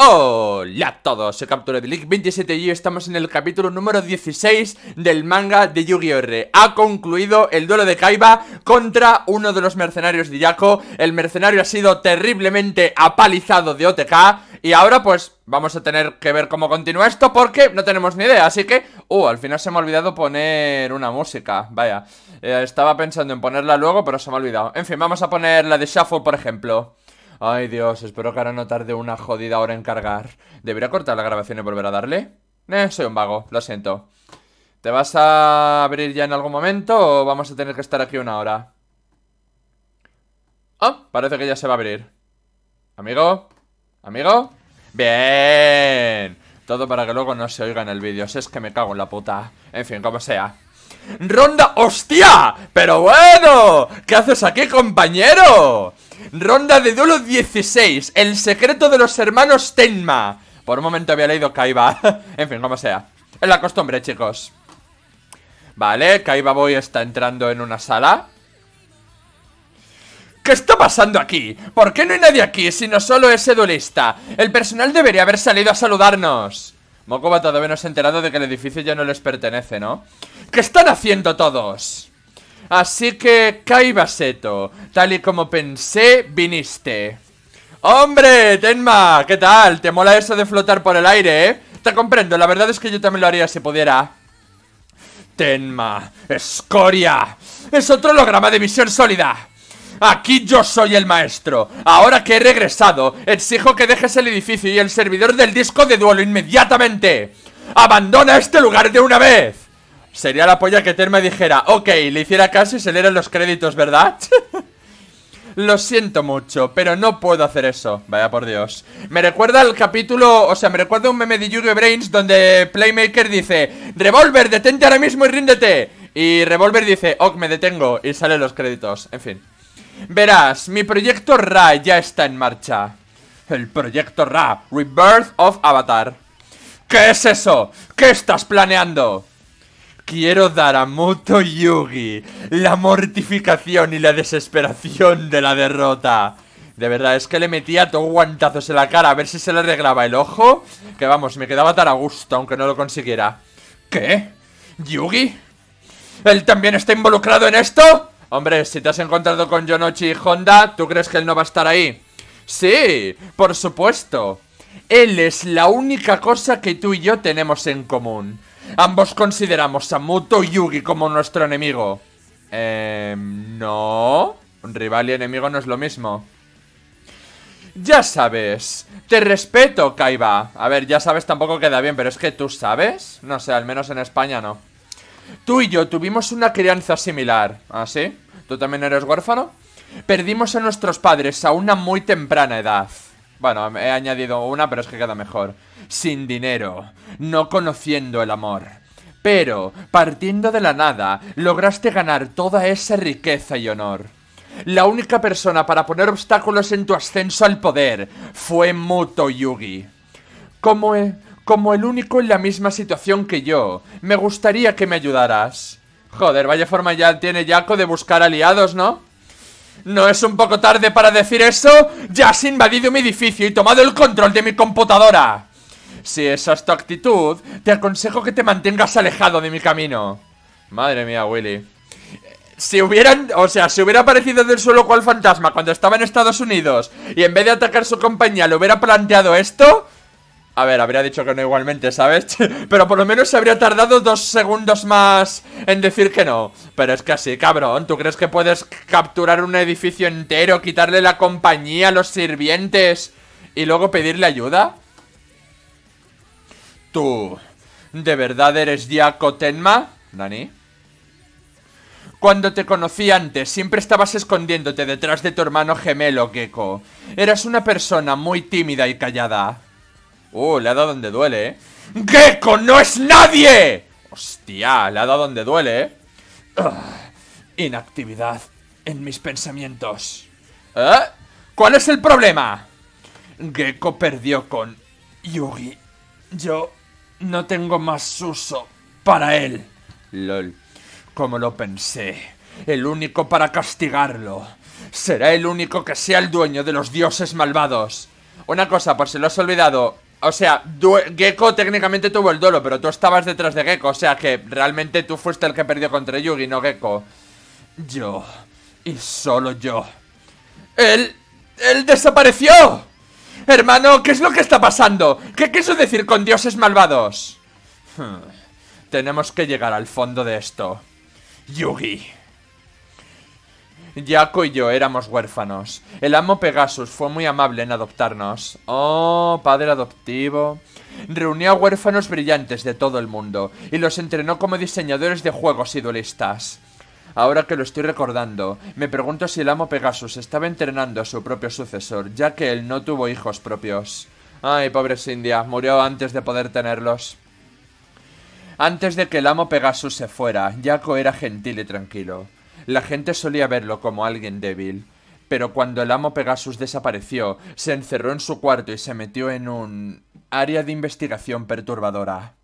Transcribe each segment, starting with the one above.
Hola a todos, Se Captura de League 27 y estamos en el capítulo número 16 del manga de Yu-Gi-Oh! Ha concluido el duelo de Kaiba contra uno de los mercenarios de Yako. El mercenario ha sido terriblemente apalizado de OTK y ahora pues vamos a tener que ver cómo continúa esto porque no tenemos ni idea, así que... Uh, al final se me ha olvidado poner una música, vaya. Eh, estaba pensando en ponerla luego pero se me ha olvidado. En fin, vamos a poner la de Shuffle por ejemplo. Ay Dios, espero que ahora no tarde una jodida hora en cargar. ¿Debería cortar la grabación y volver a darle? Eh, soy un vago, lo siento. ¿Te vas a abrir ya en algún momento o vamos a tener que estar aquí una hora? oh, parece que ya se va a abrir. Amigo, amigo. Bien. Todo para que luego no se oiga en el vídeo. Si es que me cago en la puta. En fin, como sea. ¡Ronda! ¡Hostia! ¡Pero bueno! ¿Qué haces aquí, compañero? Ronda de duelo 16 El secreto de los hermanos Tenma Por un momento había leído Kaiba En fin, como sea Es la costumbre, chicos Vale, Kaiba Boy está entrando en una sala ¿Qué está pasando aquí? ¿Por qué no hay nadie aquí, sino solo ese duelista? El personal debería haber salido a saludarnos Mokuba todavía no se ha enterado de que el edificio ya no les pertenece, ¿no? ¿Qué están haciendo todos? Así que, baseto tal y como pensé, viniste. ¡Hombre, Tenma! ¿Qué tal? ¿Te mola eso de flotar por el aire, eh? Te comprendo, la verdad es que yo también lo haría si pudiera. Tenma, escoria, es otro holograma de misión sólida. Aquí yo soy el maestro. Ahora que he regresado, exijo que dejes el edificio y el servidor del disco de duelo inmediatamente. ¡Abandona este lugar de una vez! Sería la polla que Ter dijera Ok, le hiciera caso y se eran los créditos, ¿verdad? Lo siento mucho, pero no puedo hacer eso Vaya por Dios Me recuerda al capítulo, o sea, me recuerda un meme de Yugi Brains Donde Playmaker dice Revolver, detente ahora mismo y ríndete Y Revolver dice, ok, me detengo Y salen los créditos, en fin Verás, mi proyecto Ra ya está en marcha El proyecto Ra, Rebirth of Avatar ¿Qué es eso? ¿Qué estás planeando? Quiero dar a Moto Yugi la mortificación y la desesperación de la derrota. De verdad, es que le metía todo guantazos en la cara a ver si se le arreglaba el ojo. Que vamos, me quedaba tan a gusto, aunque no lo consiguiera. ¿Qué? ¿Yugi? ¿Él también está involucrado en esto? Hombre, si te has encontrado con Yonochi y Honda, ¿tú crees que él no va a estar ahí? Sí, por supuesto. Él es la única cosa que tú y yo tenemos en común. Ambos consideramos a Muto Yugi como nuestro enemigo. Eh, no. Un rival y enemigo no es lo mismo. Ya sabes. Te respeto, Kaiba. A ver, ya sabes tampoco queda bien, pero es que tú sabes. No sé, al menos en España no. Tú y yo tuvimos una crianza similar. ¿Ah, sí? ¿Tú también eres huérfano? Perdimos a nuestros padres a una muy temprana edad. Bueno, he añadido una, pero es que queda mejor. Sin dinero, no conociendo el amor. Pero, partiendo de la nada, lograste ganar toda esa riqueza y honor. La única persona para poner obstáculos en tu ascenso al poder fue Muto Yugi. Como, eh, como el único en la misma situación que yo, me gustaría que me ayudaras. Joder, vaya forma ya tiene Yako de buscar aliados, ¿no? ¿No es un poco tarde para decir eso? ¡Ya has invadido mi edificio y tomado el control de mi computadora! Si esa es tu actitud, te aconsejo que te mantengas alejado de mi camino. Madre mía, Willy. Si hubieran, o sea, si hubiera aparecido del suelo cual fantasma cuando estaba en Estados Unidos y en vez de atacar su compañía le hubiera planteado esto, a ver, habría dicho que no igualmente, ¿sabes? Pero por lo menos se habría tardado dos segundos más en decir que no. Pero es que así, cabrón, ¿tú crees que puedes capturar un edificio entero, quitarle la compañía, a los sirvientes y luego pedirle ayuda? Tú, ¿de verdad eres Yako Tenma, Dani? Cuando te conocí antes, siempre estabas escondiéndote detrás de tu hermano gemelo, Gecko. Eras una persona muy tímida y callada. Uh, le ha dado donde duele, ¿eh? ¡Gecko no es nadie! Hostia, le ha dado donde duele, eh. Inactividad en mis pensamientos. ¿Eh? ¿Cuál es el problema? Gecko perdió con Yugi. Yo no tengo más uso para él. LOL. Como lo pensé. El único para castigarlo. Será el único que sea el dueño de los dioses malvados. Una cosa, por si lo has olvidado, o sea, Gecko técnicamente tuvo el duelo, pero tú estabas detrás de Gecko. O sea que realmente tú fuiste el que perdió contra Yugi, no Gecko. Yo. Y solo yo. ¡Él! ¡Él desapareció! Hermano, ¿qué es lo que está pasando? ¿Qué quiso decir con dioses malvados? Hmm, tenemos que llegar al fondo de esto. Yugi. Yako y yo éramos huérfanos. El amo Pegasus fue muy amable en adoptarnos. Oh, padre adoptivo. Reunió a huérfanos brillantes de todo el mundo y los entrenó como diseñadores de juegos y duelistas. Ahora que lo estoy recordando, me pregunto si el amo Pegasus estaba entrenando a su propio sucesor, ya que él no tuvo hijos propios. Ay, pobre Sindia, murió antes de poder tenerlos. Antes de que el amo Pegasus se fuera, Jaco era gentil y tranquilo la gente solía verlo como alguien débil. Pero cuando el amo Pegasus desapareció, se encerró en su cuarto y se metió en un área de investigación perturbadora.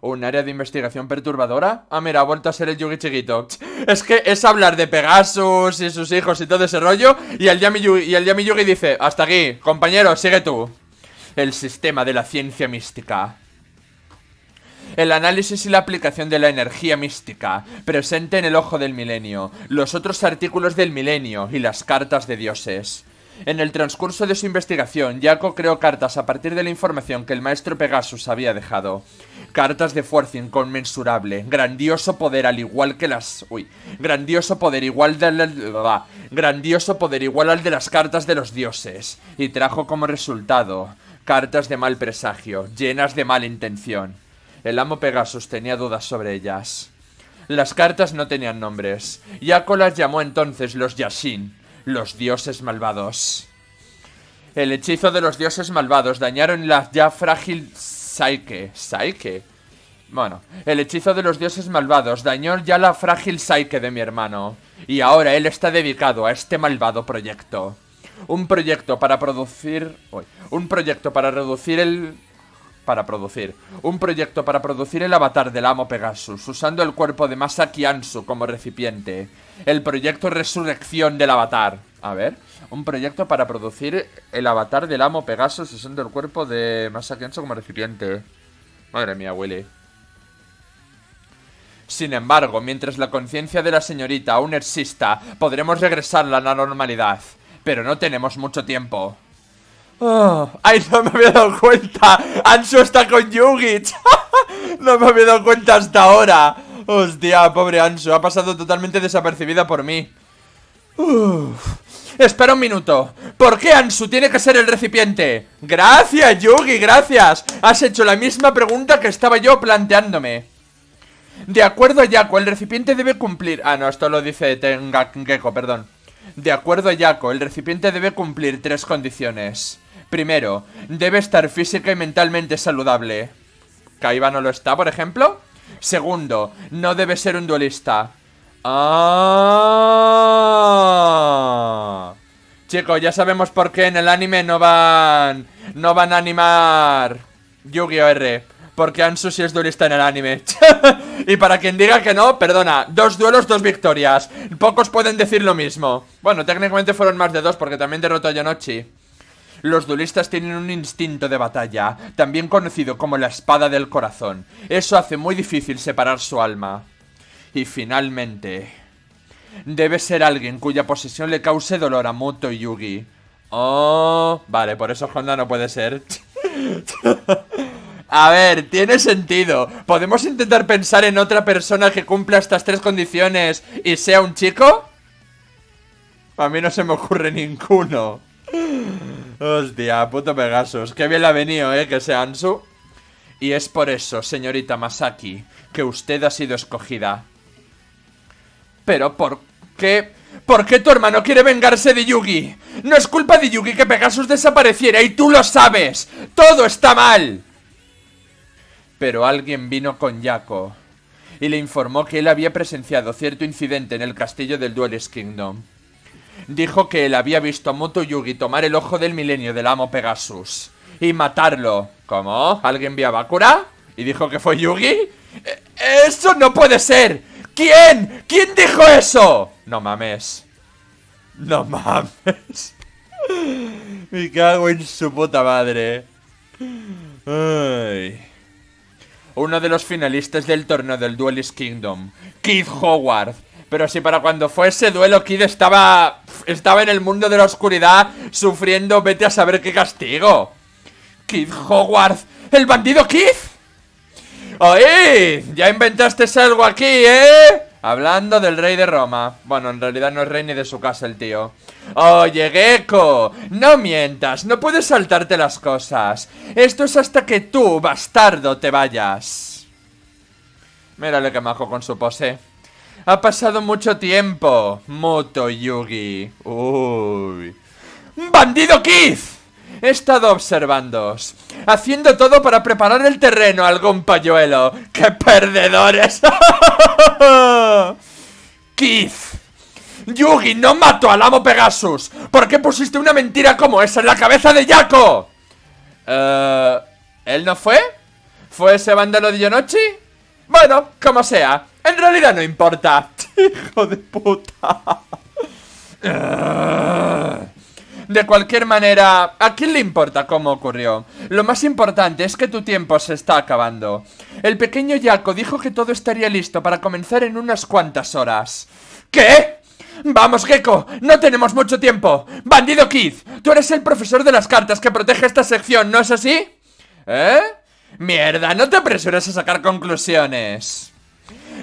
¿Un área de investigación perturbadora? Ah, mira, ha vuelto a ser el Yugi chiquito. Es que es hablar de Pegasus y sus hijos y todo ese rollo. Y el Yami y el Yami Yugi dice: Hasta aquí, compañero, sigue tú. El sistema de la ciencia mística el análisis y la aplicación de la energía mística, presente en el ojo del milenio, los otros artículos del milenio y las cartas de dioses. En el transcurso de su investigación, Jaco creó cartas a partir de la información que el maestro Pegasus había dejado. Cartas de fuerza inconmensurable, grandioso poder al igual que las... Uy, grandioso poder igual Grandioso poder igual al de las cartas de los dioses. Y trajo como resultado cartas de mal presagio, llenas de mala intención. El amo Pegasus tenía dudas sobre ellas. Las cartas no tenían nombres, y las llamó entonces los Yashin, los dioses malvados. El hechizo de los dioses malvados dañaron la ya frágil Saike. ¿Saike? Bueno, el hechizo de los dioses malvados dañó ya la frágil Saike de mi hermano, y ahora él está dedicado a este malvado proyecto. Un proyecto para producir... un proyecto para reducir el para producir. Un proyecto para producir el avatar del amo Pegasus, usando el cuerpo de Masaki Ansu como recipiente. El proyecto Resurrección del avatar. A ver, un proyecto para producir el avatar del amo Pegasus usando el cuerpo de Masaki Ansu como recipiente. Madre mía, Willy. Sin embargo, mientras la conciencia de la señorita aún exista, podremos regresarla a la normalidad. Pero no tenemos mucho tiempo. Oh, ¡Ay, no me había dado cuenta! ¡Ansu está con Yugi, ¡No me había dado cuenta hasta ahora! ¡Hostia, pobre Ansu! Ha pasado totalmente desapercibida por mí Espera un minuto ¿Por qué Ansu tiene que ser el recipiente? ¡Gracias, Yugi! ¡Gracias! Has hecho la misma pregunta que estaba yo planteándome De acuerdo a Yaku, el recipiente debe cumplir... Ah, no, esto lo dice Tengakengeko. perdón De acuerdo a Yako, el recipiente debe cumplir tres condiciones Primero, debe estar física y mentalmente saludable. ¿Kaiba no lo está, por ejemplo? Segundo, no debe ser un duelista. ¡Ah! Chicos, ya sabemos por qué en el anime no van... No van a animar... Yu-Gi-Oh! R. Porque Ansu sí es duelista en el anime. y para quien diga que no, perdona. Dos duelos, dos victorias. Pocos pueden decir lo mismo. Bueno, técnicamente fueron más de dos porque también derrotó a Yonochi. Los duelistas tienen un instinto de batalla, también conocido como la espada del corazón. Eso hace muy difícil separar su alma. Y finalmente... Debe ser alguien cuya posesión le cause dolor a Moto Yugi. Oh, vale, por eso Honda no puede ser. A ver, tiene sentido. ¿Podemos intentar pensar en otra persona que cumpla estas tres condiciones y sea un chico? A mí no se me ocurre ninguno. Hostia, puto Pegasus. Qué bien ha venido, eh, que sea Ansu. Y es por eso, señorita Masaki, que usted ha sido escogida. Pero ¿por qué? ¿Por qué tu hermano quiere vengarse de Yugi? No es culpa de Yugi que Pegasus desapareciera y tú lo sabes. Todo está mal. Pero alguien vino con Yako y le informó que él había presenciado cierto incidente en el castillo del Duelist Kingdom. Dijo que él había visto a Moto Yugi tomar el ojo del milenio del amo Pegasus y matarlo. ¿Cómo? ¿Alguien viaba a Bakura? ¿Y dijo que fue Yugi? Eh, ¡Eso no puede ser! ¿Quién? ¿Quién dijo eso? No mames. No mames. Me cago en su puta madre. Ay. Uno de los finalistas del torneo del Duelist Kingdom, Keith Howard, pero si para cuando fue ese duelo Kid estaba, estaba en el mundo de la oscuridad sufriendo, vete a saber qué castigo. Kid Hogwarts, el bandido Kid. ¡Oye! Ya inventaste algo aquí, ¿eh? Hablando del rey de Roma. Bueno, en realidad no es rey ni de su casa el tío. Oye, Gecko, no mientas, no puedes saltarte las cosas. Esto es hasta que tú, bastardo, te vayas. Mírale que majo con su pose. Ha pasado mucho tiempo. Moto Yugi. Uy. ¡Bandido Keith! He estado observándoos, haciendo todo para preparar el terreno al payuelo. ¡Qué perdedores! Keith. Yugi, no mato al amo Pegasus. ¿Por qué pusiste una mentira como esa en la cabeza de Yako? Eh, ¿Él no fue? ¿Fue ese vándalo de Yonochi? Bueno, como sea. En realidad no importa. Hijo de puta. De cualquier manera, ¿a quién le importa cómo ocurrió? Lo más importante es que tu tiempo se está acabando. El pequeño Yako dijo que todo estaría listo para comenzar en unas cuantas horas. ¿Qué? Vamos, Gecko, no tenemos mucho tiempo. Bandido Kid, tú eres el profesor de las cartas que protege esta sección, ¿no es así? ¿Eh? Mierda, no te apresures a sacar conclusiones.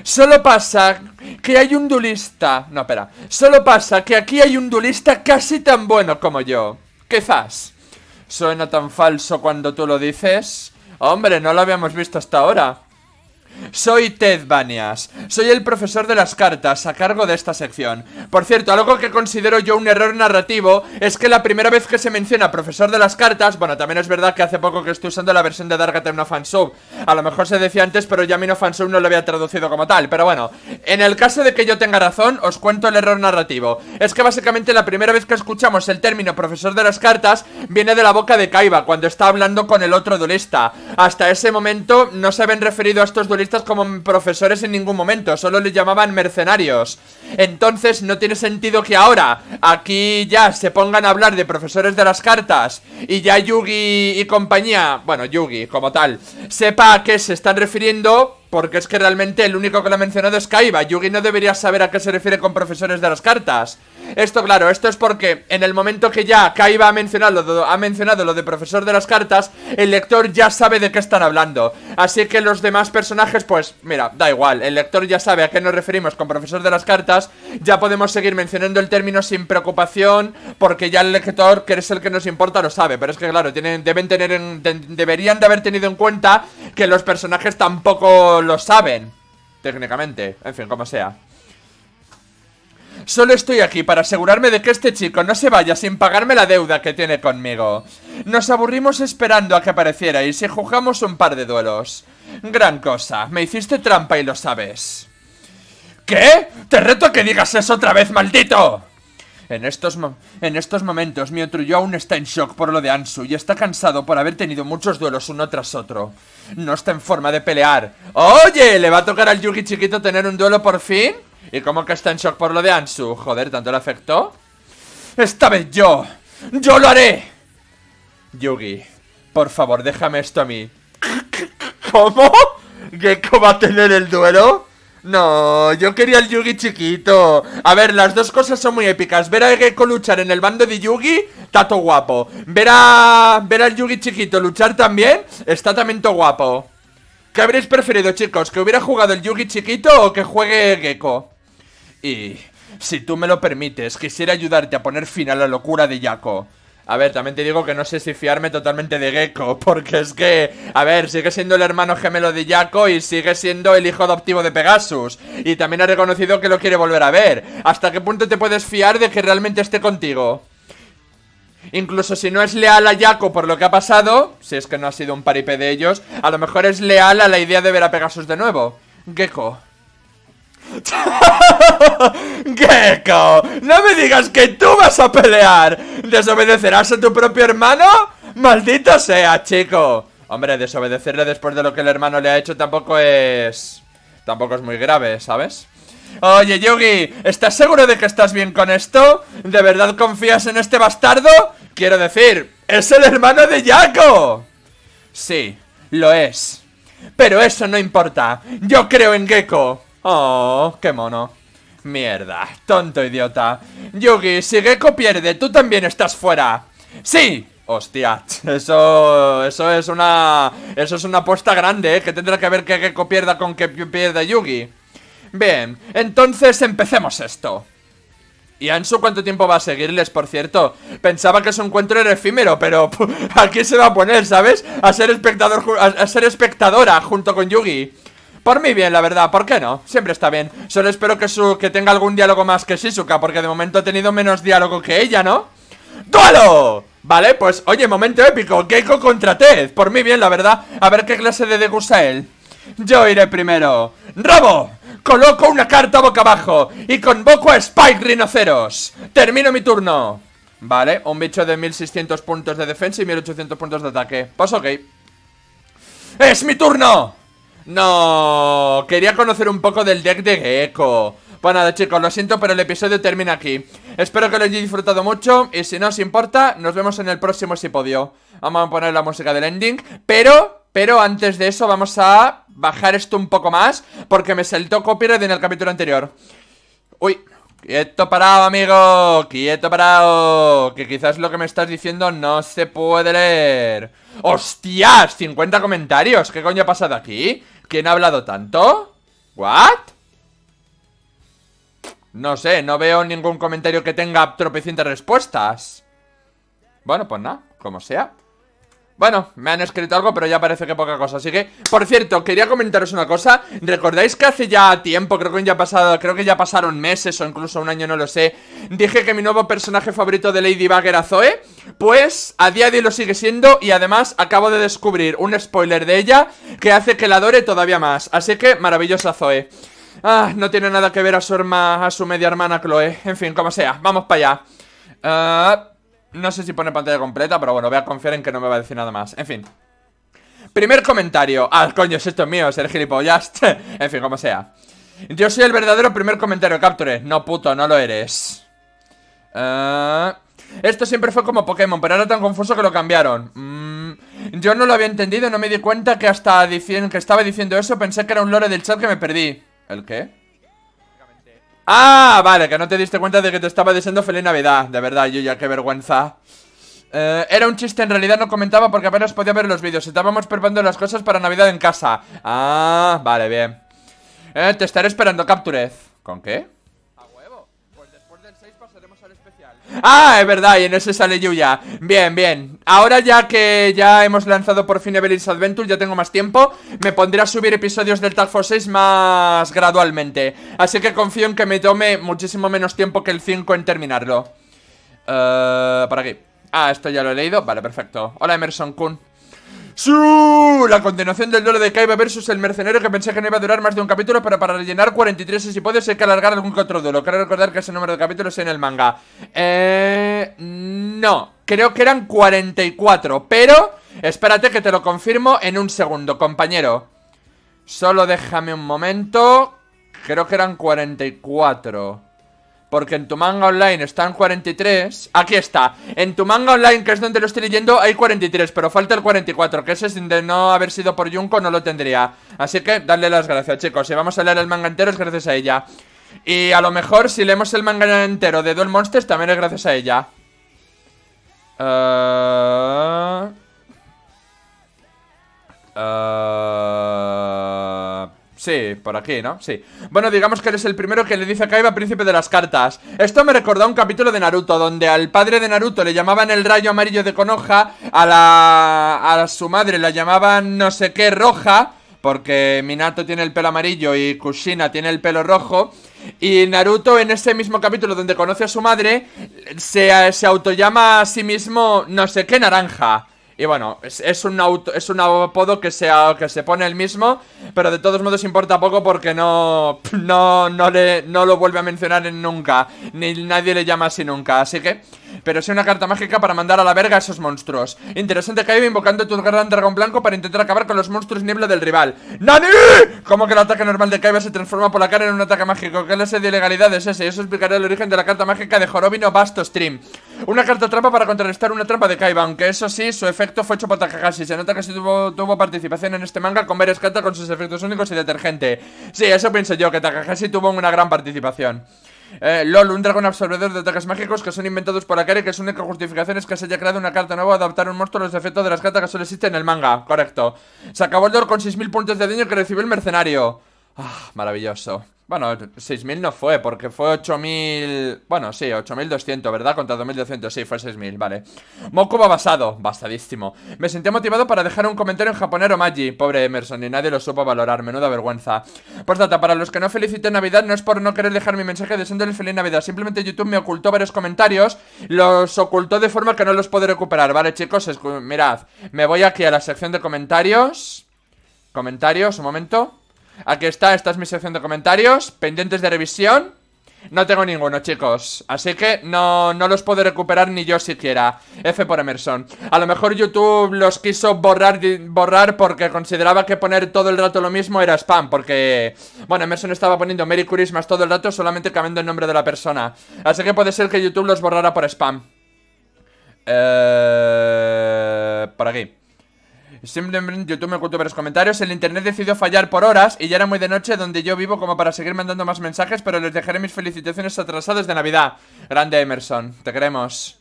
Solo pasa que hay un duelista. No, espera. Solo pasa que aquí hay un duelista casi tan bueno como yo. Quizás. Suena tan falso cuando tú lo dices. Hombre, no lo habíamos visto hasta ahora. Soy Ted Banias, soy el profesor de las cartas a cargo de esta sección. Por cierto, algo que considero yo un error narrativo es que la primera vez que se menciona profesor de las cartas, bueno, también es verdad que hace poco que estoy usando la versión de Dark no Fansub. A lo mejor se decía antes, pero ya mi no Fansub no lo había traducido como tal. Pero bueno, en el caso de que yo tenga razón, os cuento el error narrativo. Es que básicamente la primera vez que escuchamos el término profesor de las cartas viene de la boca de Kaiba cuando está hablando con el otro duelista. Hasta ese momento no se habían referido a estos duelistas como profesores en ningún momento, solo les llamaban mercenarios. Entonces no tiene sentido que ahora aquí ya se pongan a hablar de profesores de las cartas y ya Yugi y compañía, bueno, Yugi como tal, sepa a qué se están refiriendo porque es que realmente el único que lo ha mencionado es Kaiba. Yugi no debería saber a qué se refiere con profesores de las cartas. Esto, claro, esto es porque en el momento que ya Kaiba ha mencionado, ha mencionado lo de profesor de las cartas, el lector ya sabe de qué están hablando. Así que los demás personajes, pues, mira, da igual. El lector ya sabe a qué nos referimos con profesor de las cartas. Ya podemos seguir mencionando el término sin preocupación, porque ya el lector, que es el que nos importa, lo sabe. Pero es que, claro, tienen, deben tener deberían de haber tenido en cuenta que los personajes tampoco lo saben. Técnicamente, en fin, como sea. Solo estoy aquí para asegurarme de que este chico no se vaya sin pagarme la deuda que tiene conmigo. Nos aburrimos esperando a que apareciera y jugamos un par de duelos. Gran cosa, me hiciste trampa y lo sabes. ¿Qué? ¡Te reto a que digas eso otra vez, maldito! En estos, en estos momentos, yo aún está en shock por lo de Ansu y está cansado por haber tenido muchos duelos uno tras otro. No está en forma de pelear. ¡Oye! ¿Le va a tocar al Yugi chiquito tener un duelo por fin? ¿Y cómo que está en shock por lo de Ansu? Joder, ¿tanto le afectó? ¡Esta vez yo! ¡Yo lo haré! Yugi, por favor, déjame esto a mí. ¿Cómo? ¿Gecko va a tener el duelo? No, yo quería el Yugi chiquito. A ver, las dos cosas son muy épicas. Ver a Gecko luchar en el bando de Yugi, tato guapo. Ver a. Ver al Yugi chiquito luchar también, está también guapo. ¿Qué habréis preferido, chicos? ¿Que hubiera jugado el Yugi chiquito o que juegue Gecko? Y, si tú me lo permites, quisiera ayudarte a poner fin a la locura de Yako. A ver, también te digo que no sé si fiarme totalmente de Gecko, porque es que, a ver, sigue siendo el hermano gemelo de Jaco y sigue siendo el hijo adoptivo de Pegasus. Y también ha reconocido que lo quiere volver a ver. ¿Hasta qué punto te puedes fiar de que realmente esté contigo? Incluso si no es leal a Jaco por lo que ha pasado, si es que no ha sido un paripé de ellos, a lo mejor es leal a la idea de ver a Pegasus de nuevo. Gecko, Gecko, no me digas que tú vas a pelear. ¿Desobedecerás a tu propio hermano? Maldito sea, chico. Hombre, desobedecerle después de lo que el hermano le ha hecho tampoco es... Tampoco es muy grave, ¿sabes? Oye, Yugi, ¿estás seguro de que estás bien con esto? ¿De verdad confías en este bastardo? Quiero decir, ¡es el hermano de Yako! Sí, lo es. Pero eso no importa. Yo creo en Gecko. Oh, qué mono. Mierda, tonto idiota. Yugi, si Gecko pierde, tú también estás fuera. ¡Sí! Hostia, eso, eso es una... Eso es una apuesta grande, ¿eh? Que tendrá que ver que Gecko pierda con que pierda Yugi. Bien, entonces empecemos esto. ¿Y Ansu cuánto tiempo va a seguirles, por cierto? Pensaba que su encuentro era efímero, pero aquí se va a poner, ¿sabes? A ser espectador, a ser espectadora junto con Yugi. Por mí bien, la verdad, ¿por qué no? Siempre está bien Solo espero que, su, que tenga algún diálogo más que Shizuka Porque de momento he tenido menos diálogo que ella, ¿no? ¡Duelo! Vale, pues, oye, momento épico Geico contra Ted Por mí bien, la verdad A ver qué clase de degusta él Yo iré primero ¡Robo! Coloco una carta boca abajo Y convoco a Spike Rinoceros Termino mi turno Vale, un bicho de 1600 puntos de defensa y 1800 puntos de ataque Pues ok ¡Es mi turno! No, quería conocer un poco del deck de Gecko. Pues nada chicos, lo siento pero el episodio termina aquí Espero que lo hayáis disfrutado mucho Y si no os importa, nos vemos en el próximo episodio Vamos a poner la música del ending Pero, pero antes de eso vamos a bajar esto un poco más Porque me saltó copyright en el capítulo anterior Uy, quieto parado amigo Quieto parado Que quizás lo que me estás diciendo no se puede leer ¡Hostias! 50 comentarios ¿Qué coño ha pasado aquí? ¿Quién ha hablado tanto? ¿What? No sé, no veo ningún comentario que tenga tropecientes respuestas Bueno, pues nada, como sea bueno, me han escrito algo, pero ya parece que poca cosa Así que, por cierto, quería comentaros una cosa ¿Recordáis que hace ya tiempo, creo que ya, pasado, creo que ya pasaron meses o incluso un año, no lo sé Dije que mi nuevo personaje favorito de Ladybug era Zoe Pues, a día de hoy lo sigue siendo Y además, acabo de descubrir un spoiler de ella Que hace que la adore todavía más Así que, maravillosa Zoe Ah, no tiene nada que ver a su, hermana, a su media hermana Chloe En fin, como sea, vamos para allá ah, no sé si pone pantalla completa, pero bueno, voy a confiar en que no me va a decir nada más. En fin. Primer comentario. Ah, coño, es esto mío, ser gilipollas. en fin, como sea. Yo soy el verdadero primer comentario, Capture. No, puto, no lo eres. Eh, esto siempre fue como Pokémon, pero era tan confuso que lo cambiaron. Mm, yo no lo había entendido, no me di cuenta que hasta que estaba diciendo eso pensé que era un lore del chat que me perdí. ¿El qué? Ah, vale, que no te diste cuenta de que te estaba diciendo feliz Navidad. De verdad, yo ya qué vergüenza. Eh, era un chiste, en realidad no comentaba porque apenas podía ver los vídeos. Estábamos preparando las cosas para Navidad en casa. Ah, vale, bien. Eh, te estaré esperando, Capturez. ¿Con qué? Ah, es verdad, y en ese sale Yuya Bien, bien Ahora ya que ya hemos lanzado por fin Evelyn's Adventure Ya tengo más tiempo Me pondré a subir episodios del Tag Force 6 más gradualmente Así que confío en que me tome muchísimo menos tiempo que el 5 en terminarlo eh, ¿Para qué? Ah, esto ya lo he leído Vale, perfecto Hola Emerson Kun ¡Su! La continuación del duelo de Kaiba versus el mercenario que pensé que no iba a durar más de un capítulo, pero para rellenar 43 puede hay que alargar algún otro duelo. Quiero recordar que ese número de capítulos en el manga. Eh. No, creo que eran 44, pero. Espérate que te lo confirmo en un segundo, compañero. Solo déjame un momento. Creo que eran 44. Porque en tu manga online están 43 Aquí está En tu manga online, que es donde lo estoy leyendo, hay 43 Pero falta el 44, que ese sin de no haber sido por Junko no lo tendría Así que darle las gracias, chicos Si vamos a leer el manga entero es gracias a ella Y a lo mejor si leemos el manga entero de Duel Monsters También es gracias a ella ah. Ah. Sí, por aquí, ¿no? Sí Bueno, digamos que eres el primero que le dice a Kaiba Príncipe de las Cartas Esto me recordó a un capítulo de Naruto Donde al padre de Naruto le llamaban el rayo amarillo de Konoha A la... a su madre la llamaban no sé qué roja porque Minato tiene el pelo amarillo y Kushina tiene el pelo rojo. Y Naruto, en ese mismo capítulo donde conoce a su madre, se, se autollama a sí mismo no sé qué naranja. Y bueno, es, un auto, es un apodo que, sea, que se pone el mismo Pero de todos modos importa poco porque no, no, no, le, no lo vuelve a mencionar en nunca Ni nadie le llama así nunca, así que... Pero sí una carta mágica para mandar a la verga a esos monstruos Interesante que invocando tu gran dragón blanco para intentar acabar con los monstruos niebla del rival ¡Nani! cómo que el ataque normal de Kaiba se transforma por la cara en un ataque mágico ¿Qué clase de ilegalidad es ese? Eso explicaré el origen de la carta mágica de Jorobino Basto Stream Una carta trampa para contrarrestar una trampa de Kaiba Aunque eso sí, su efecto fue hecho por Takahashi. Se nota que si tuvo, participación en este manga con varias cartas con sus efectos únicos y detergente. Sí, eso pienso yo, que Takahashi tuvo una gran participación. Eh, LOL, un dragón absorbedor de ataques mágicos que son inventados por Akari, que su única justificación es que se haya creado una carta nueva adaptar un monstruo a los efectos de las cartas que solo existen en el manga. Correcto. Se acabó el DOR con 6.000 puntos de daño que recibió el mercenario. Ah, maravilloso. Bueno, 6.000 no fue, porque fue 8.000... Bueno, sí, 8.200, ¿verdad? Contra 2.200, sí, fue 6.000, vale. Mokuba basado, bastadísimo Me sentí motivado para dejar un comentario en japonero Maggi. Pobre Emerson, y nadie lo supo valorar, menuda vergüenza. data, para los que no feliciten Navidad, no es por no querer dejar mi mensaje deseándoles feliz Navidad. Simplemente YouTube me ocultó varios comentarios, los ocultó de forma que no los puedo recuperar. Vale, chicos, mirad, me voy aquí a la sección de comentarios. Comentarios, un momento. Aquí está, esta es mi sección de comentarios Pendientes de revisión No tengo ninguno, chicos Así que no, no los puedo recuperar ni yo siquiera F por Emerson A lo mejor YouTube los quiso borrar, borrar Porque consideraba que poner todo el rato lo mismo era spam Porque, bueno, Emerson estaba poniendo Merry Christmas todo el rato Solamente cambiando el nombre de la persona Así que puede ser que YouTube los borrara por spam eh, Por aquí Simplemente YouTube me ocultó los comentarios. El internet decidió fallar por horas y ya era muy de noche donde yo vivo como para seguir mandando más mensajes, pero les dejaré mis felicitaciones atrasados de Navidad. Grande Emerson, te queremos.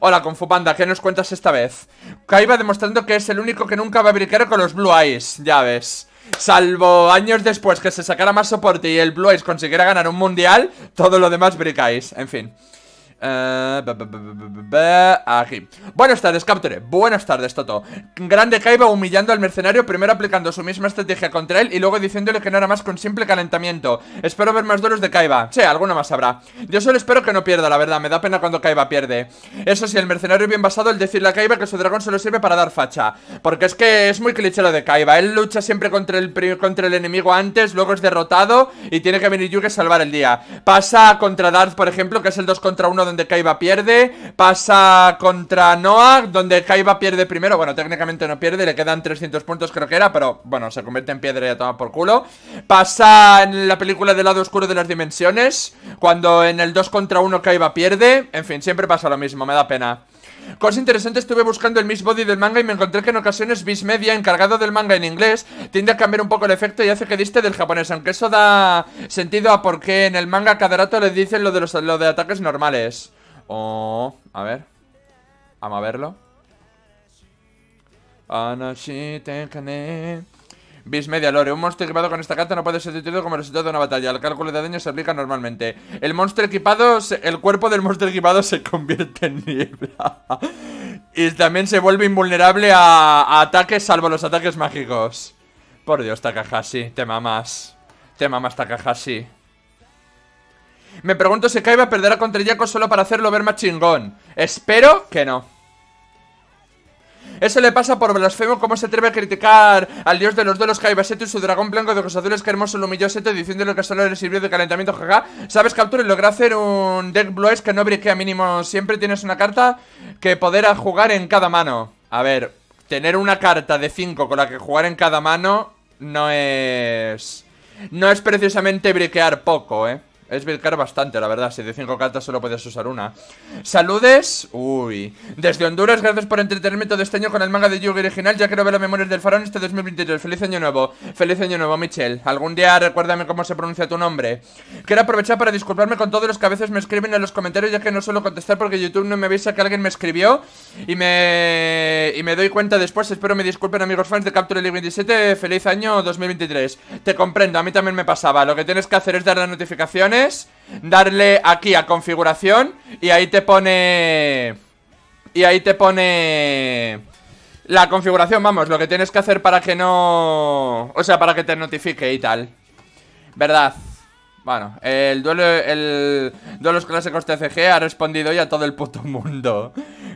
Hola, Confupanda, Panda, ¿qué nos cuentas esta vez? Kaiba demostrando que es el único que nunca va a bricar con los Blue Eyes, ya ves. Salvo años después que se sacara más soporte y el Blue Eyes consiguiera ganar un mundial, todo lo demás bricáis, en fin. Eh, aquí. Buenas tardes, Capture. Buenas tardes, Toto. Grande Kaiba humillando al mercenario, primero aplicando su misma estrategia contra él y luego diciéndole que no era más con simple calentamiento. Espero ver más duros de Kaiba. Sí, alguno más habrá. Yo solo espero que no pierda, la verdad. Me da pena cuando Kaiba pierde. Eso sí, el mercenario bien basado el decirle a Kaiba que su dragón solo sirve para dar facha. Porque es que es muy cliché lo de Kaiba. Él lucha siempre contra el, contra el enemigo antes, luego es derrotado y tiene que venir Yugi a salvar el día. Pasa contra Darth, por ejemplo, que es el 2 contra 1 de donde Kaiba pierde, pasa contra Noah, donde Kaiba pierde primero, bueno, técnicamente no pierde, le quedan 300 puntos creo que era, pero bueno, se convierte en piedra y a por culo. Pasa en la película del lado oscuro de las dimensiones, cuando en el 2 contra 1 Kaiba pierde, en fin, siempre pasa lo mismo, me da pena. Cosa interesante, estuve buscando el Miss Body del manga y me encontré que en ocasiones Miss Media, encargado del manga en inglés, tiende a cambiar un poco el efecto y hace que diste del japonés, aunque eso da sentido a por qué en el manga cada rato le dicen lo de, los, de ataques normales. Oh, a ver. Vamos a verlo bis media lore. Un monstruo equipado con esta carta no puede ser destruido como resultado de una batalla. El cálculo de daño se aplica normalmente. El monstruo equipado, el cuerpo del monstruo equipado se convierte en niebla. y también se vuelve invulnerable a, ataques salvo los ataques mágicos. Por Dios, Takahashi, te mamas. Te mamas, Takahashi. Me pregunto si Kaiba perderá contra Yako solo para hacerlo ver más chingón. Espero que no. Eso le pasa por blasfemo cómo se atreve a criticar al dios de los duelos Kaibaseto y su dragón blanco de cosas azules que hermoso lo humilló Seto diciendo lo que solo le sirvió de calentamiento jaja. Sabes captura y logra hacer un deck blues que no briquea mínimo. Siempre tienes una carta que poder jugar en cada mano. A ver, tener una carta de 5 con la que jugar en cada mano no es... No es precisamente briquear poco, eh. Es bilcar bastante, la verdad. Si de 5 cartas solo puedes usar una. Saludes. Uy. Desde Honduras, gracias por entretenerme todo este año con el manga de Yugi original. Ya quiero ver las memorias del farón este 2023. Feliz año nuevo. Feliz año nuevo, Michelle. Algún día recuérdame cómo se pronuncia tu nombre. Quiero aprovechar para disculparme con todos los que a veces me escriben en los comentarios, ya que no suelo contestar porque YouTube no me avisa que alguien me escribió. Y me. Y me doy cuenta después. Espero me disculpen, amigos fans de Capture League 27. Feliz año 2023. Te comprendo, a mí también me pasaba. Lo que tienes que hacer es dar las notificaciones darle aquí a configuración y ahí te pone... Y ahí te pone... La configuración, vamos, lo que tienes que hacer para que no... O sea, para que te notifique y tal. ¿Verdad? Bueno, el duelo, el los clásicos TCG ha respondido ya a todo el puto mundo.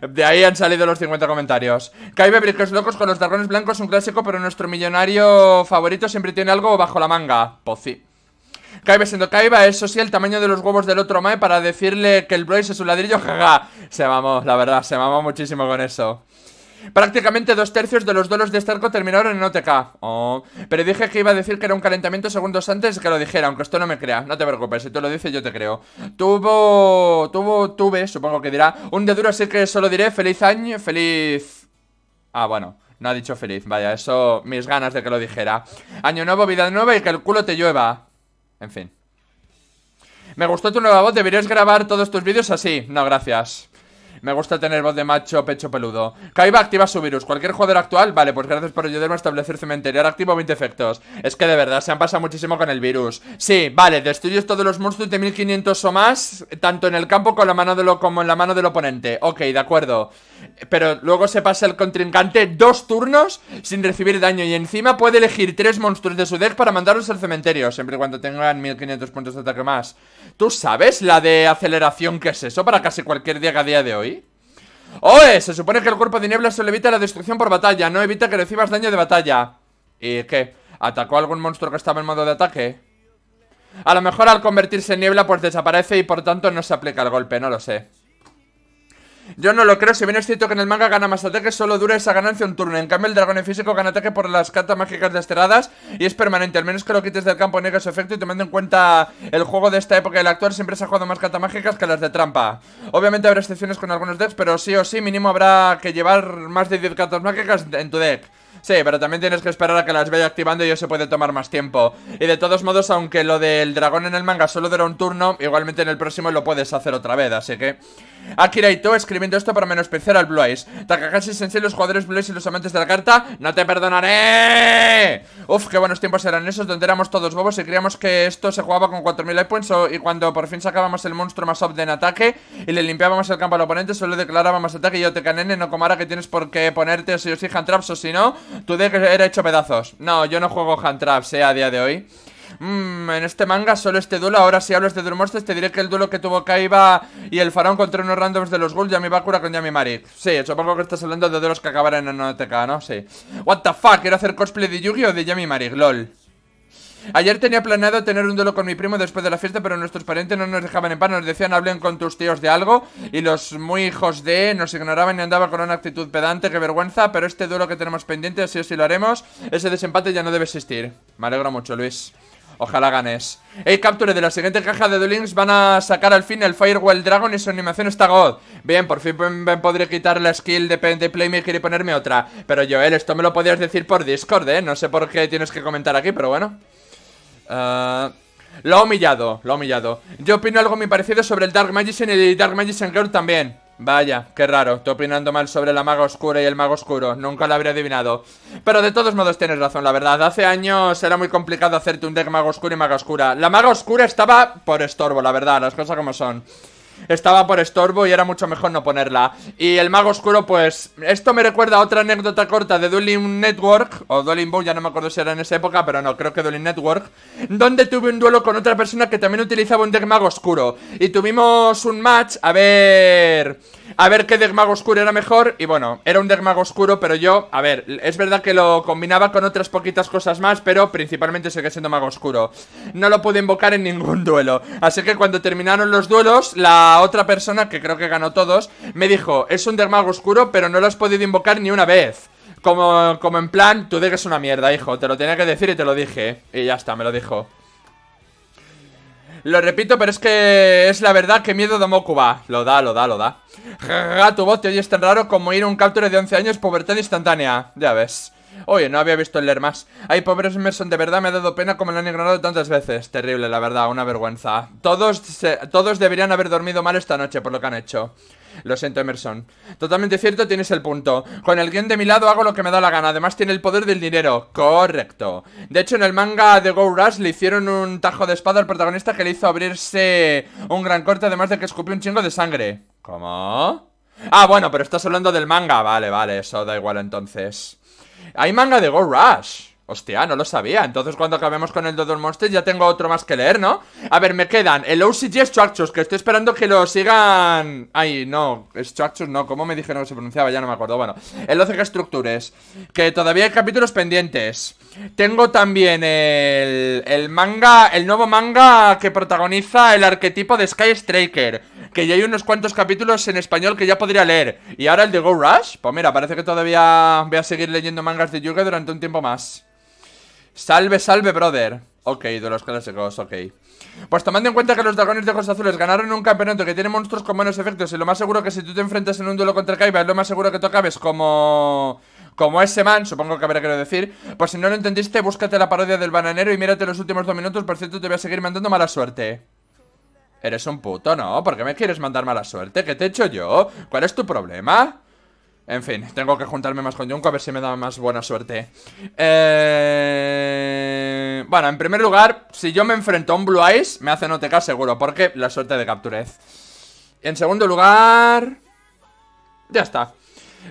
De ahí han salido los 50 comentarios. Caibe Briques Locos con los dragones blancos, un clásico, pero nuestro millonario favorito siempre tiene algo bajo la manga. Pues Kaiba siendo caiba eso sí, el tamaño de los huevos del otro Mae para decirle que el Blaze es un ladrillo, jaja. Se mamó, la verdad, se mamó muchísimo con eso. Prácticamente dos tercios de los duelos de Starco este terminaron en OTK. Oh. Pero dije que iba a decir que era un calentamiento segundos antes que lo dijera, aunque esto no me crea. No te preocupes, si tú lo dices yo te creo. Tuvo... Tuvo... Tuve, supongo que dirá. Un de duro, así que solo diré feliz año, feliz... Ah, bueno. No ha dicho feliz, vaya, eso... Mis ganas de que lo dijera. Año nuevo, vida nueva y que el culo te llueva. En fin. Me gustó tu nueva voz, deberías grabar todos tus vídeos así. No, gracias. Me gusta tener voz de macho, pecho peludo. Kaiba activa su virus. Cualquier jugador actual, vale, pues gracias por ayudarme a establecer cementerio. Ahora activo 20 efectos. Es que de verdad se han pasado muchísimo con el virus. Sí, vale, destruyes todos los monstruos de 1500 o más, tanto en el campo con la mano de lo, como en la mano del oponente. Ok, de acuerdo. Pero luego se pasa el contrincante dos turnos sin recibir daño y encima puede elegir tres monstruos de su deck para mandarlos al cementerio, siempre y cuando tengan 1500 puntos de ataque más. ¿Tú sabes la de aceleración que es eso para casi cualquier día a día de hoy? ¡Oe! Se supone que el cuerpo de niebla solo evita la destrucción por batalla, no evita que recibas daño de batalla. ¿Y qué? ¿Atacó algún monstruo que estaba en modo de ataque? A lo mejor al convertirse en niebla pues desaparece y por tanto no se aplica el golpe, no lo sé. Yo no lo creo, si bien es cierto que en el manga gana más ataque, solo dura esa ganancia un turno. En cambio, el dragón en físico gana ataque por las cartas mágicas desteradas y es permanente. Al menos que lo quites del campo niega su efecto y tomando en cuenta el juego de esta época el actual, siempre se ha jugado más cartas mágicas que las de trampa. Obviamente habrá excepciones con algunos decks, pero sí o sí mínimo habrá que llevar más de 10 cartas mágicas en tu deck. Sí, pero también tienes que esperar a que las vaya activando y eso puede tomar más tiempo. Y de todos modos, aunque lo del dragón en el manga solo dura un turno, igualmente en el próximo lo puedes hacer otra vez, así que... Akira y tú escribiendo esto para menospreciar al Blue Eyes. Takahashi Sensei, los jugadores Blue Eyes y los amantes de la carta, ¡no te perdonaré! Uf, qué buenos tiempos eran esos donde éramos todos bobos y creíamos que esto se jugaba con 4.000 points. y cuando por fin sacábamos el monstruo más up en ataque y le limpiábamos el campo al oponente, solo declarábamos ataque y yo te canene, no comara que tienes por qué ponerte o si os fijan traps o si no, Tú de que era hecho pedazos. No, yo no juego hand traps, eh, a día de hoy. Mmm, en este manga solo este duelo. Ahora si hablas de Durmostes te diré que el duelo que tuvo Kaiba y el faraón contra unos randoms de los va a Bakura con Yami Mari. Sí, supongo que estás hablando de duelos que acabaron en Noteca, ¿no? Sí. What the fuck, quiero hacer cosplay de yugi o de Yami Mari, lol. Ayer tenía planeado tener un duelo con mi primo después de la fiesta, pero nuestros parientes no nos dejaban en paz, nos decían hablen con tus tíos de algo y los muy hijos de nos ignoraban y andaban con una actitud pedante, qué vergüenza, pero este duelo que tenemos pendiente, así o sí lo haremos, ese desempate ya no debe existir. Me alegro mucho, Luis. Ojalá ganes. Hey, capture de la siguiente caja de Duelings van a sacar al fin el Firewall Dragon y su animación está god. Bien, por fin podré quitar la skill de, de Playmaker y ponerme otra. Pero Joel, esto me lo podías decir por Discord, ¿eh? No sé por qué tienes que comentar aquí, pero bueno. Ah, lo ha humillado, lo ha humillado Yo opino algo muy parecido sobre el Dark Magician y el Dark Magician Girl también Vaya, qué raro, estoy opinando mal sobre la maga oscura y el mago oscuro, nunca lo habría adivinado Pero de todos modos tienes razón, la verdad, hace años era muy complicado hacerte un deck mago oscuro y maga oscura La maga oscura estaba por estorbo, la verdad, las cosas como son estaba por estorbo y era mucho mejor no ponerla. Y el mago oscuro, pues, esto me recuerda a otra anécdota corta de Dueling Network, o Dueling Bow, ya no me acuerdo si era en esa época, pero no, creo que Dueling Network, donde tuve un duelo con otra persona que también utilizaba un deck mago oscuro. Y tuvimos un match, a ver a ver qué dermago oscuro era mejor. Y bueno, era un dermago oscuro, pero yo, a ver, es verdad que lo combinaba con otras poquitas cosas más, pero principalmente seguía siendo mago oscuro. No lo pude invocar en ningún duelo. Así que cuando terminaron los duelos, la otra persona, que creo que ganó todos, me dijo, es un dermago oscuro, pero no lo has podido invocar ni una vez. Como, como en plan, tú deck es una mierda, hijo. Te lo tenía que decir y te lo dije. Y ya está, me lo dijo. Lo repito, pero es que es la verdad que miedo de Mokuba. Lo da, lo da, lo da. tu voz te oyes tan raro como ir a un capture de 11 años, pubertad instantánea. Ya ves. Oye, no había visto el leer más. Ay, pobre Smerson, de verdad me ha dado pena como lo han ignorado tantas veces. Terrible, la verdad, una vergüenza. Todos, se, todos deberían haber dormido mal esta noche por lo que han hecho. Lo siento, Emerson. Totalmente cierto, tienes el punto. Con el guión de mi lado hago lo que me da la gana. Además, tiene el poder del dinero. Correcto. De hecho, en el manga de Go Rush le hicieron un tajo de espada al protagonista que le hizo abrirse un gran corte, además de que escupió un chingo de sangre. ¿Cómo? Ah, bueno, pero estás hablando del manga. Vale, vale, eso da igual entonces. Hay manga de Go Rush. Hostia, no lo sabía. Entonces cuando acabemos con el Dodor Monsters ya tengo otro más que leer, ¿no? A ver, me quedan el OCG Structures, que estoy esperando que lo sigan... Ay, no, Structures no, ¿cómo me dijeron que se pronunciaba? Ya no me acuerdo, bueno. El OCG Structures, que todavía hay capítulos pendientes. Tengo también el, el manga, el nuevo manga que protagoniza el arquetipo de Sky Striker, que ya hay unos cuantos capítulos en español que ya podría leer. Y ahora el de Go Rush, pues mira, parece que todavía voy a seguir leyendo mangas de Yuga durante un tiempo más. Salve, salve, brother Ok, de los clásicos, ok Pues tomando en cuenta que los dragones de ojos azules ganaron un campeonato que tiene monstruos con buenos efectos Y lo más seguro que si tú te enfrentas en un duelo contra Kaiba Es lo más seguro que tú acabes como... Como ese man, supongo que habrá querido decir Pues si no lo entendiste, búscate la parodia del bananero Y mírate los últimos dos minutos, por cierto te voy a seguir mandando mala suerte Eres un puto, ¿no? ¿Por qué me quieres mandar mala suerte? ¿Qué te he hecho yo? ¿Cuál es tu problema? En fin, tengo que juntarme más con Junko a ver si me da más buena suerte. Eh, bueno, en primer lugar, si yo me enfrento a un Blue Eyes, me hace OTK seguro, porque la suerte de Capturez. En segundo lugar... Ya está.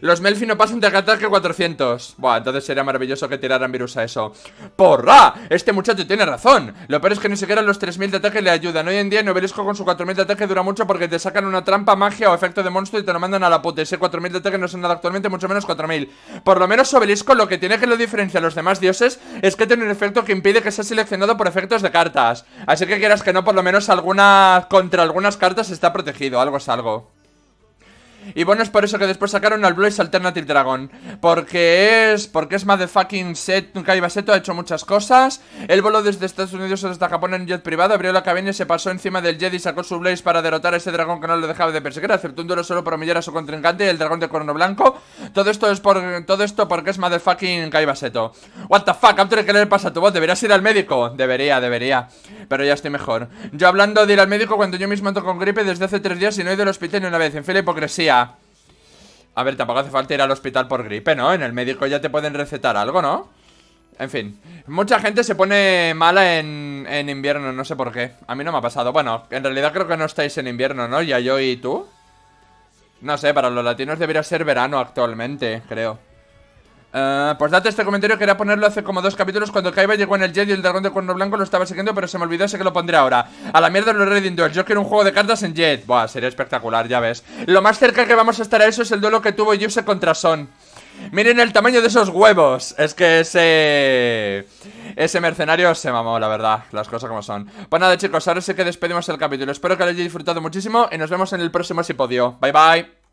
Los Melfi no pasan de ataque 400. Buah, entonces sería maravilloso que tiraran virus a eso. ¡Porra! Este muchacho tiene razón. Lo peor es que ni siquiera los 3000 de ataque le ayudan. Hoy en día el novelisco con su 4000 de ataque dura mucho porque te sacan una trampa, magia o efecto de monstruo y te lo mandan a la puta. Ese 4000 de ataque no es nada actualmente, mucho menos 4000. Por lo menos obelisco lo que tiene que lo diferencia a los demás dioses es que tiene un efecto que impide que sea seleccionado por efectos de cartas. Así que quieras que no, por lo menos alguna, contra algunas cartas está protegido. Algo es algo. Y bueno, es por eso que después sacaron al Blaze Alternative Dragon. Porque es. Porque es motherfucking set. Kaiba Seto ha hecho muchas cosas. Él voló desde Estados Unidos hasta Japón en jet privado, abrió la cabina y se pasó encima del jet y sacó su Blaze para derrotar a ese dragón que no lo dejaba de perseguir. Aceptó un duelo solo por humillar a su contrincante, el dragón de cuerno blanco. Todo esto es por. Todo esto porque es motherfucking Kaiba Seto. What the fuck, ¿qué le pasa a tu voz? ¿Deberías ir al médico? Debería, debería. Pero ya estoy mejor. Yo hablando de ir al médico cuando yo mismo ando con gripe desde hace tres días y no he ido al hospital ni una vez. En fin, la hipocresía. A ver, tampoco hace falta ir al hospital por gripe, ¿no? En el médico ya te pueden recetar algo, ¿no? En fin, mucha gente se pone mala en, en invierno, no sé por qué. A mí no me ha pasado. Bueno, en realidad creo que no estáis en invierno, ¿no? Ya yo y tú. No sé, para los latinos debería ser verano actualmente, creo. Pues por este comentario quería ponerlo hace como dos capítulos cuando Kaiba llegó en el Jet y el dragón de cuerno blanco lo estaba siguiendo, pero se me olvidó, sé que lo pondré ahora. A la mierda los red Doors, yo quiero un juego de cartas en Jet. Buah, sería espectacular, ya ves. Lo más cerca que vamos a estar a eso es el duelo que tuvo Yuse contra Son. Miren el tamaño de esos huevos. Es que ese. Ese mercenario se mamó, la verdad. Las cosas como son. Pues nada, chicos, ahora sí que despedimos el capítulo. Espero que lo hayáis disfrutado muchísimo y nos vemos en el próximo episodio. Bye bye.